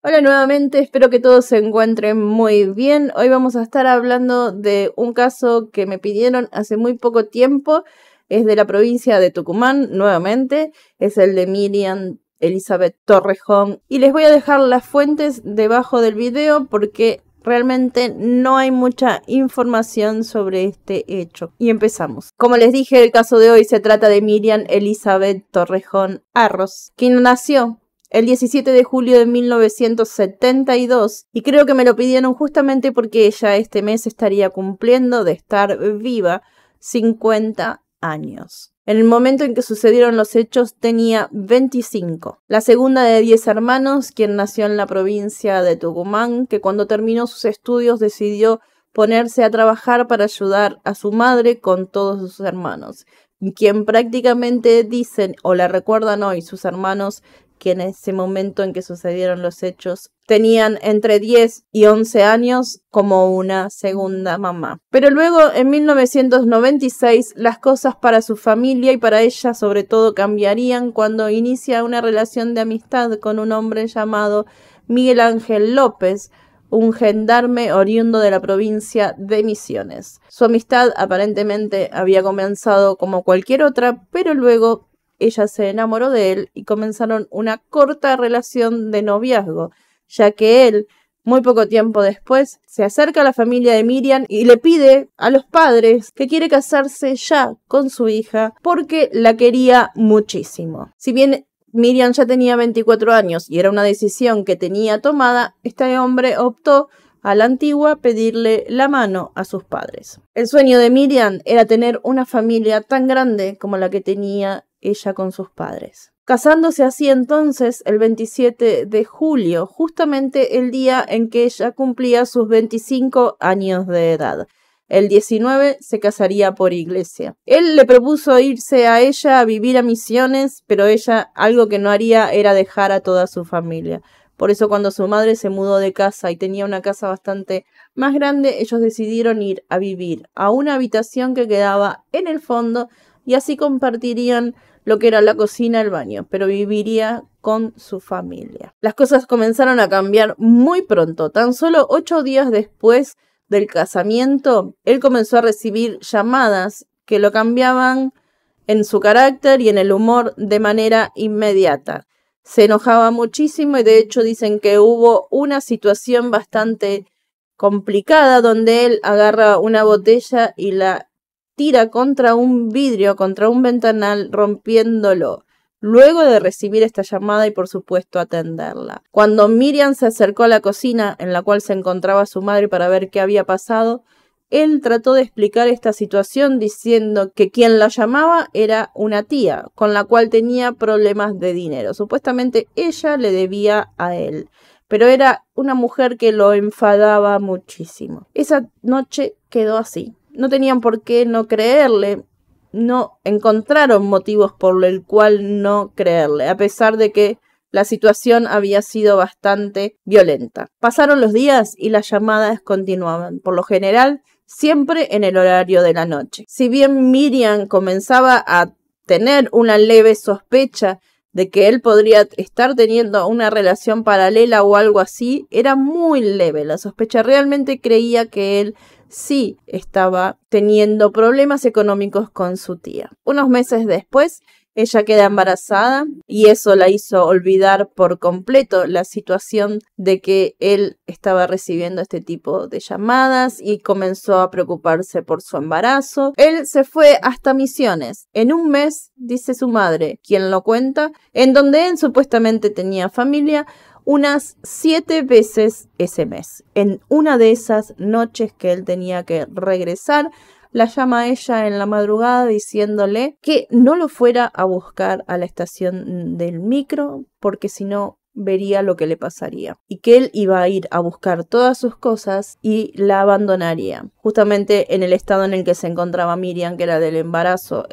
Hola nuevamente, espero que todos se encuentren muy bien. Hoy vamos a estar hablando de un caso que me pidieron hace muy poco tiempo. Es de la provincia de Tucumán, nuevamente. Es el de Miriam Elizabeth Torrejón. Y les voy a dejar las fuentes debajo del video porque Realmente no hay mucha información sobre este hecho. Y empezamos. Como les dije, el caso de hoy se trata de Miriam Elizabeth Torrejón Arros, quien nació el 17 de julio de 1972 y creo que me lo pidieron justamente porque ella este mes estaría cumpliendo de estar viva 50 años. En el momento en que sucedieron los hechos tenía 25. La segunda de 10 hermanos, quien nació en la provincia de Tucumán, que cuando terminó sus estudios decidió ponerse a trabajar para ayudar a su madre con todos sus hermanos, quien prácticamente dicen o la recuerdan hoy sus hermanos que en ese momento en que sucedieron los hechos tenían entre 10 y 11 años como una segunda mamá. Pero luego, en 1996, las cosas para su familia y para ella sobre todo cambiarían cuando inicia una relación de amistad con un hombre llamado Miguel Ángel López, un gendarme oriundo de la provincia de Misiones. Su amistad aparentemente había comenzado como cualquier otra, pero luego ella se enamoró de él y comenzaron una corta relación de noviazgo, ya que él, muy poco tiempo después, se acerca a la familia de Miriam y le pide a los padres que quiere casarse ya con su hija porque la quería muchísimo. Si bien Miriam ya tenía 24 años y era una decisión que tenía tomada, este hombre optó a la antigua pedirle la mano a sus padres. El sueño de Miriam era tener una familia tan grande como la que tenía ella con sus padres. Casándose así entonces el 27 de julio, justamente el día en que ella cumplía sus 25 años de edad. El 19 se casaría por iglesia. Él le propuso irse a ella a vivir a misiones, pero ella algo que no haría era dejar a toda su familia. Por eso cuando su madre se mudó de casa y tenía una casa bastante más grande, ellos decidieron ir a vivir a una habitación que quedaba en el fondo y así compartirían lo que era la cocina, el baño, pero viviría con su familia. Las cosas comenzaron a cambiar muy pronto, tan solo ocho días después del casamiento, él comenzó a recibir llamadas que lo cambiaban en su carácter y en el humor de manera inmediata. Se enojaba muchísimo y de hecho dicen que hubo una situación bastante complicada donde él agarra una botella y la tira contra un vidrio, contra un ventanal, rompiéndolo luego de recibir esta llamada y por supuesto atenderla. Cuando Miriam se acercó a la cocina en la cual se encontraba su madre para ver qué había pasado, él trató de explicar esta situación diciendo que quien la llamaba era una tía con la cual tenía problemas de dinero. Supuestamente ella le debía a él, pero era una mujer que lo enfadaba muchísimo. Esa noche quedó así no tenían por qué no creerle. No encontraron motivos por el cual no creerle, a pesar de que la situación había sido bastante violenta. Pasaron los días y las llamadas continuaban, por lo general siempre en el horario de la noche. Si bien Miriam comenzaba a tener una leve sospecha de que él podría estar teniendo una relación paralela o algo así, era muy leve la sospecha. Realmente creía que él sí estaba teniendo problemas económicos con su tía. Unos meses después, ella queda embarazada y eso la hizo olvidar por completo la situación de que él estaba recibiendo este tipo de llamadas y comenzó a preocuparse por su embarazo. Él se fue hasta Misiones. En un mes, dice su madre, quien lo cuenta, en donde él supuestamente tenía familia, unas siete veces ese mes. En una de esas noches que él tenía que regresar, la llama a ella en la madrugada diciéndole que no lo fuera a buscar a la estación del micro porque si no vería lo que le pasaría y que él iba a ir a buscar todas sus cosas y la abandonaría. Justamente en el estado en el que se encontraba Miriam, que era del embarazo,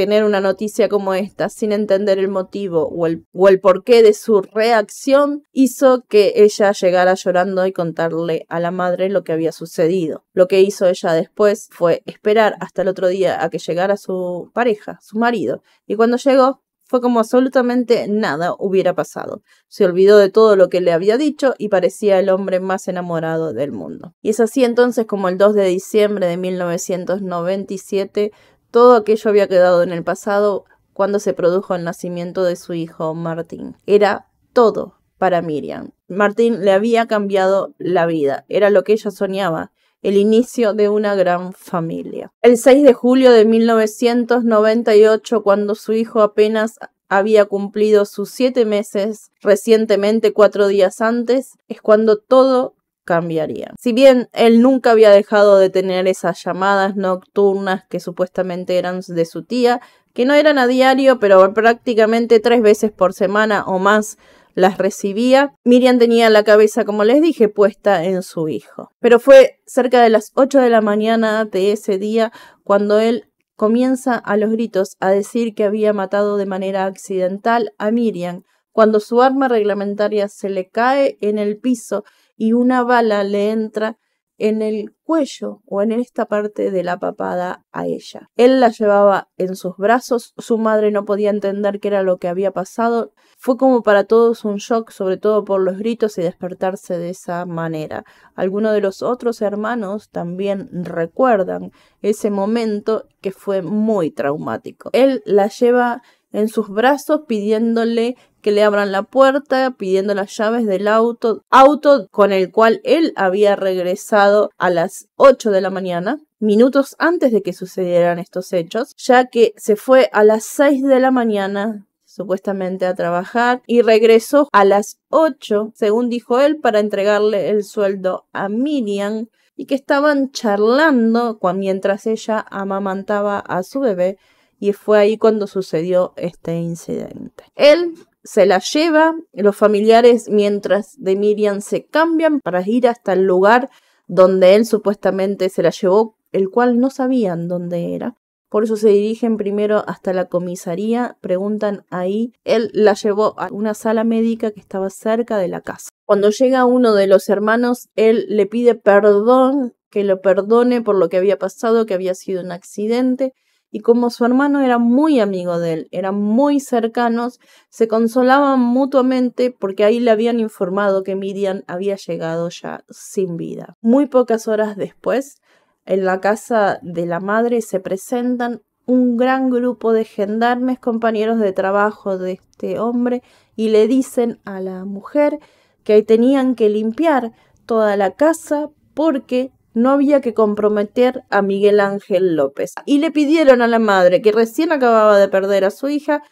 tener una noticia como esta sin entender el motivo o el, o el porqué de su reacción hizo que ella llegara llorando y contarle a la madre lo que había sucedido. Lo que hizo ella después fue esperar hasta el otro día a que llegara su pareja, su marido, y cuando llegó fue como absolutamente nada hubiera pasado. Se olvidó de todo lo que le había dicho y parecía el hombre más enamorado del mundo. Y es así entonces como el 2 de diciembre de 1997 todo aquello había quedado en el pasado cuando se produjo el nacimiento de su hijo, Martín. Era todo para Miriam. Martín le había cambiado la vida, era lo que ella soñaba, el inicio de una gran familia. El 6 de julio de 1998, cuando su hijo apenas había cumplido sus siete meses, recientemente cuatro días antes, es cuando todo cambiaría. Si bien él nunca había dejado de tener esas llamadas nocturnas que supuestamente eran de su tía, que no eran a diario, pero prácticamente tres veces por semana o más las recibía, Miriam tenía la cabeza, como les dije, puesta en su hijo. Pero fue cerca de las 8 de la mañana de ese día cuando él comienza a los gritos a decir que había matado de manera accidental a Miriam, cuando su arma reglamentaria se le cae en el piso y una bala le entra en el cuello o en esta parte de la papada a ella. Él la llevaba en sus brazos, su madre no podía entender qué era lo que había pasado. Fue como para todos un shock, sobre todo por los gritos y despertarse de esa manera. Algunos de los otros hermanos también recuerdan ese momento que fue muy traumático. Él la lleva en sus brazos pidiéndole que le abran la puerta, pidiendo las llaves del auto, auto con el cual él había regresado a las 8 de la mañana, minutos antes de que sucedieran estos hechos, ya que se fue a las 6 de la mañana supuestamente a trabajar y regresó a las 8, según dijo él, para entregarle el sueldo a Miriam y que estaban charlando mientras ella amamantaba a su bebé y fue ahí cuando sucedió este incidente. Él se la lleva, los familiares mientras de Miriam se cambian para ir hasta el lugar donde él supuestamente se la llevó, el cual no sabían dónde era. Por eso se dirigen primero hasta la comisaría, preguntan ahí. Él la llevó a una sala médica que estaba cerca de la casa. Cuando llega uno de los hermanos, él le pide perdón, que lo perdone por lo que había pasado, que había sido un accidente, y como su hermano era muy amigo de él, eran muy cercanos, se consolaban mutuamente porque ahí le habían informado que Miriam había llegado ya sin vida. Muy pocas horas después, en la casa de la madre se presentan un gran grupo de gendarmes, compañeros de trabajo de este hombre, y le dicen a la mujer que tenían que limpiar toda la casa porque no había que comprometer a Miguel Ángel López. Y le pidieron a la madre, que recién acababa de perder a su hija,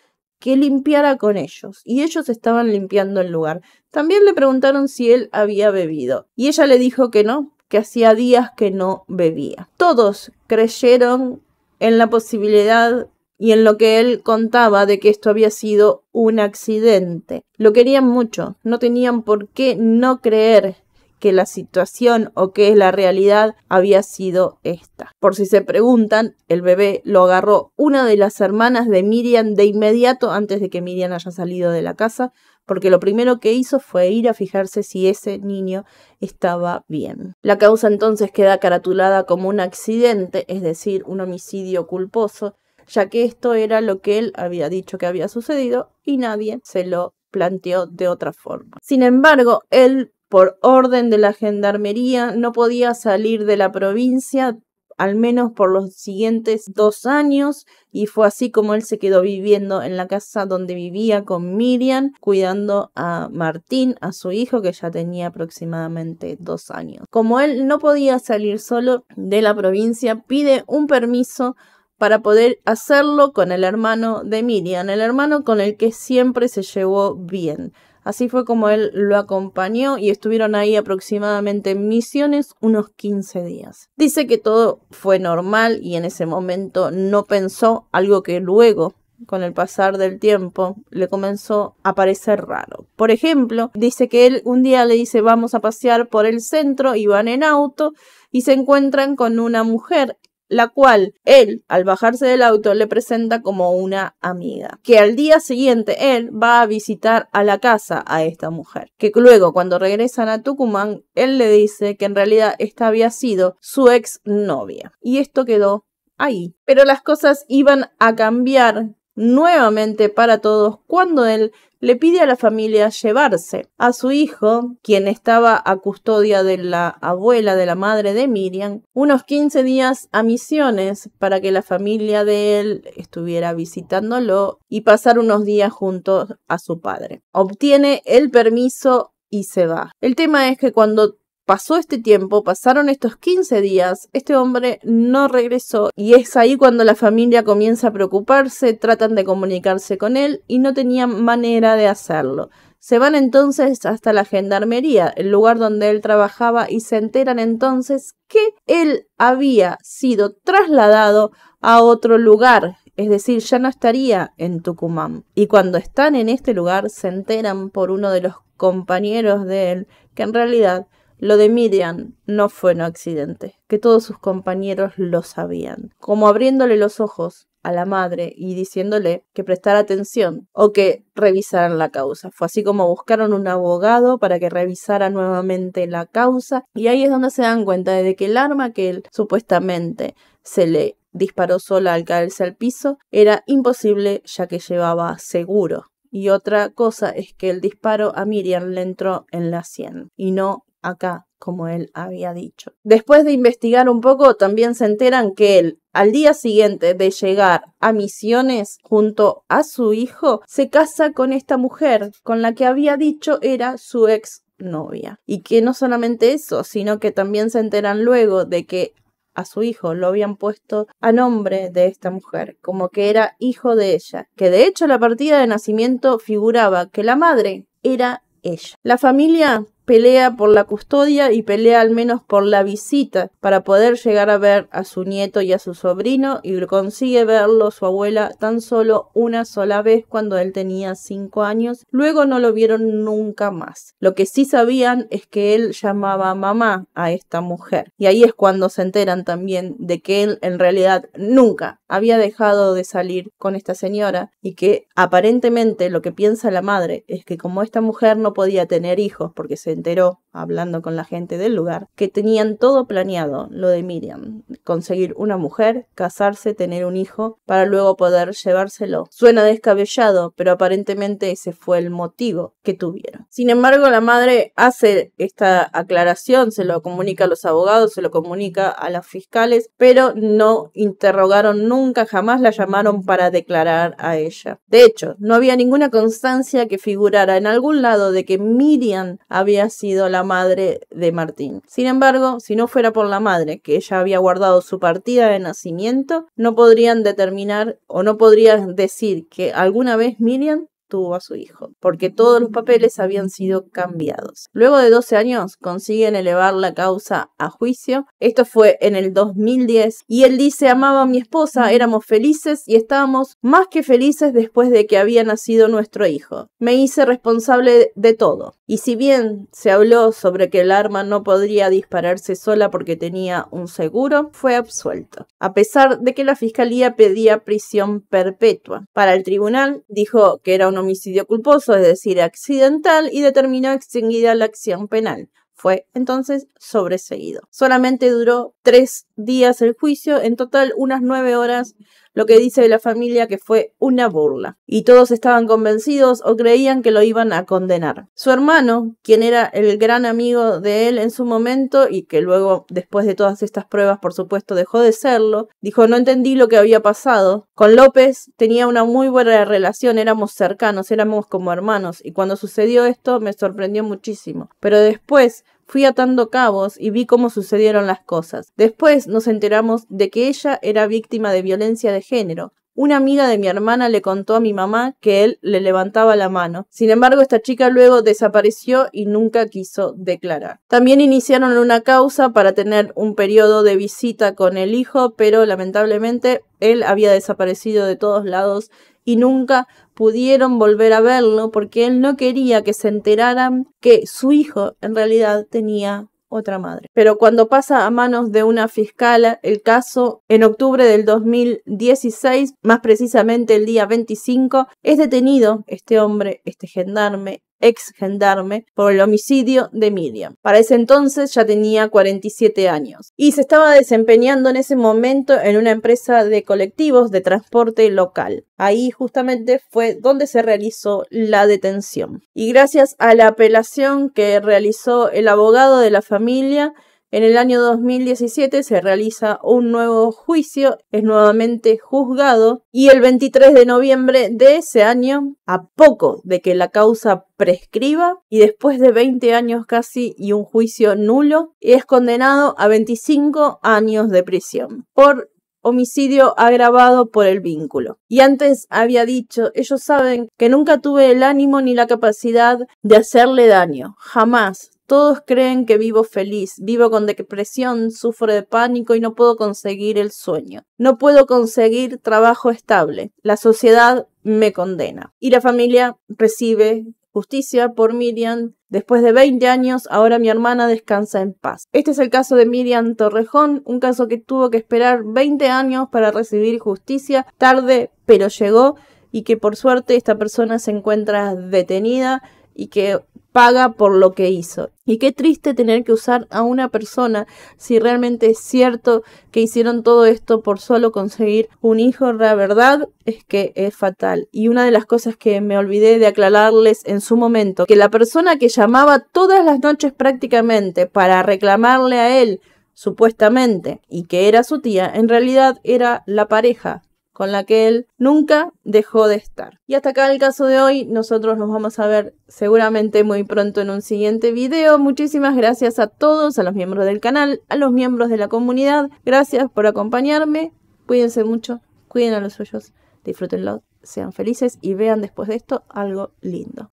que limpiara con ellos, y ellos estaban limpiando el lugar. También le preguntaron si él había bebido, y ella le dijo que no, que hacía días que no bebía. Todos creyeron en la posibilidad y en lo que él contaba de que esto había sido un accidente. Lo querían mucho, no tenían por qué no creer que la situación o que es la realidad había sido esta. Por si se preguntan, el bebé lo agarró una de las hermanas de Miriam de inmediato antes de que Miriam haya salido de la casa, porque lo primero que hizo fue ir a fijarse si ese niño estaba bien. La causa entonces queda caratulada como un accidente, es decir, un homicidio culposo, ya que esto era lo que él había dicho que había sucedido y nadie se lo planteó de otra forma. Sin embargo, él por orden de la gendarmería, no podía salir de la provincia al menos por los siguientes dos años y fue así como él se quedó viviendo en la casa donde vivía con Miriam, cuidando a Martín, a su hijo que ya tenía aproximadamente dos años. Como él no podía salir solo de la provincia, pide un permiso para poder hacerlo con el hermano de Miriam, el hermano con el que siempre se llevó bien. Así fue como él lo acompañó y estuvieron ahí aproximadamente en misiones unos 15 días. Dice que todo fue normal y en ese momento no pensó algo que luego con el pasar del tiempo le comenzó a parecer raro. Por ejemplo, dice que él un día le dice vamos a pasear por el centro y van en auto y se encuentran con una mujer la cual él, al bajarse del auto, le presenta como una amiga, que al día siguiente él va a visitar a la casa a esta mujer, que luego cuando regresan a Tucumán, él le dice que en realidad esta había sido su ex novia. Y esto quedó ahí. Pero las cosas iban a cambiar nuevamente para todos cuando él le pide a la familia llevarse a su hijo, quien estaba a custodia de la abuela de la madre de Miriam, unos 15 días a misiones para que la familia de él estuviera visitándolo y pasar unos días juntos a su padre. Obtiene el permiso y se va. El tema es que cuando pasó este tiempo, pasaron estos 15 días, este hombre no regresó y es ahí cuando la familia comienza a preocuparse, tratan de comunicarse con él y no tenían manera de hacerlo. Se van entonces hasta la gendarmería, el lugar donde él trabajaba, y se enteran entonces que él había sido trasladado a otro lugar, es decir, ya no estaría en Tucumán. Y cuando están en este lugar se enteran por uno de los compañeros de él que en realidad lo de Miriam no fue un accidente, que todos sus compañeros lo sabían, como abriéndole los ojos a la madre y diciéndole que prestara atención o que revisaran la causa. Fue así como buscaron un abogado para que revisara nuevamente la causa y ahí es donde se dan cuenta de que el arma que él supuestamente se le disparó sola al caerse al piso era imposible ya que llevaba seguro. Y otra cosa es que el disparo a Miriam le entró en la sien y no acá, como él había dicho. Después de investigar un poco, también se enteran que él, al día siguiente de llegar a Misiones junto a su hijo, se casa con esta mujer, con la que había dicho era su ex novia. Y que no solamente eso, sino que también se enteran luego de que a su hijo lo habían puesto a nombre de esta mujer, como que era hijo de ella, que de hecho la partida de nacimiento figuraba que la madre era ella. La familia pelea por la custodia y pelea al menos por la visita para poder llegar a ver a su nieto y a su sobrino y consigue verlo su abuela tan solo una sola vez cuando él tenía 5 años. Luego no lo vieron nunca más. Lo que sí sabían es que él llamaba mamá a esta mujer y ahí es cuando se enteran también de que él en realidad nunca había dejado de salir con esta señora y que aparentemente lo que piensa la madre es que como esta mujer no podía tener hijos porque se enteró hablando con la gente del lugar que tenían todo planeado lo de Miriam, conseguir una mujer, casarse, tener un hijo para luego poder llevárselo. Suena descabellado, pero aparentemente ese fue el motivo que tuvieron. Sin embargo, la madre hace esta aclaración, se lo comunica a los abogados, se lo comunica a las fiscales, pero no interrogaron nunca nunca jamás la llamaron para declarar a ella. De hecho, no había ninguna constancia que figurara en algún lado de que Miriam había sido la madre de Martín. Sin embargo, si no fuera por la madre, que ella había guardado su partida de nacimiento, no podrían determinar o no podrían decir que alguna vez Miriam tuvo a su hijo, porque todos los papeles habían sido cambiados. Luego de 12 años consiguen elevar la causa a juicio. Esto fue en el 2010 y él dice, amaba a mi esposa, éramos felices y estábamos más que felices después de que había nacido nuestro hijo. Me hice responsable de todo. Y si bien se habló sobre que el arma no podría dispararse sola porque tenía un seguro, fue absuelto, a pesar de que la fiscalía pedía prisión perpetua. Para el tribunal dijo que era un homicidio culposo, es decir, accidental, y determinó extinguida la acción penal fue entonces sobreseído. Solamente duró tres días el juicio, en total unas nueve horas lo que dice de la familia que fue una burla, y todos estaban convencidos o creían que lo iban a condenar. Su hermano, quien era el gran amigo de él en su momento y que luego, después de todas estas pruebas, por supuesto, dejó de serlo, dijo no entendí lo que había pasado. Con López tenía una muy buena relación, éramos cercanos, éramos como hermanos, y cuando sucedió esto me sorprendió muchísimo. Pero después Fui atando cabos y vi cómo sucedieron las cosas. Después nos enteramos de que ella era víctima de violencia de género, una amiga de mi hermana le contó a mi mamá que él le levantaba la mano. Sin embargo, esta chica luego desapareció y nunca quiso declarar. También iniciaron una causa para tener un periodo de visita con el hijo, pero lamentablemente él había desaparecido de todos lados y nunca pudieron volver a verlo porque él no quería que se enteraran que su hijo en realidad tenía otra madre. Pero cuando pasa a manos de una fiscal el caso, en octubre del 2016, más precisamente el día 25, es detenido este hombre, este gendarme, ex gendarme, por el homicidio de Miriam. Para ese entonces ya tenía 47 años y se estaba desempeñando en ese momento en una empresa de colectivos de transporte local. Ahí justamente fue donde se realizó la detención. Y gracias a la apelación que realizó el abogado de la familia, en el año 2017 se realiza un nuevo juicio, es nuevamente juzgado y el 23 de noviembre de ese año, a poco de que la causa prescriba y después de 20 años casi y un juicio nulo, es condenado a 25 años de prisión por homicidio agravado por el vínculo. Y antes había dicho, ellos saben que nunca tuve el ánimo ni la capacidad de hacerle daño, jamás. Todos creen que vivo feliz, vivo con depresión, sufro de pánico y no puedo conseguir el sueño. No puedo conseguir trabajo estable. La sociedad me condena. Y la familia recibe justicia por Miriam. Después de 20 años, ahora mi hermana descansa en paz. Este es el caso de Miriam Torrejón, un caso que tuvo que esperar 20 años para recibir justicia, tarde, pero llegó, y que por suerte esta persona se encuentra detenida y que paga por lo que hizo. Y qué triste tener que usar a una persona si realmente es cierto que hicieron todo esto por solo conseguir un hijo. La verdad es que es fatal. Y una de las cosas que me olvidé de aclararles en su momento, que la persona que llamaba todas las noches prácticamente para reclamarle a él supuestamente, y que era su tía, en realidad era la pareja con la que él nunca dejó de estar. Y hasta acá el caso de hoy, nosotros nos vamos a ver seguramente muy pronto en un siguiente video. Muchísimas gracias a todos, a los miembros del canal, a los miembros de la comunidad. Gracias por acompañarme. Cuídense mucho, cuiden a los suyos, disfrútenlo, sean felices y vean después de esto algo lindo.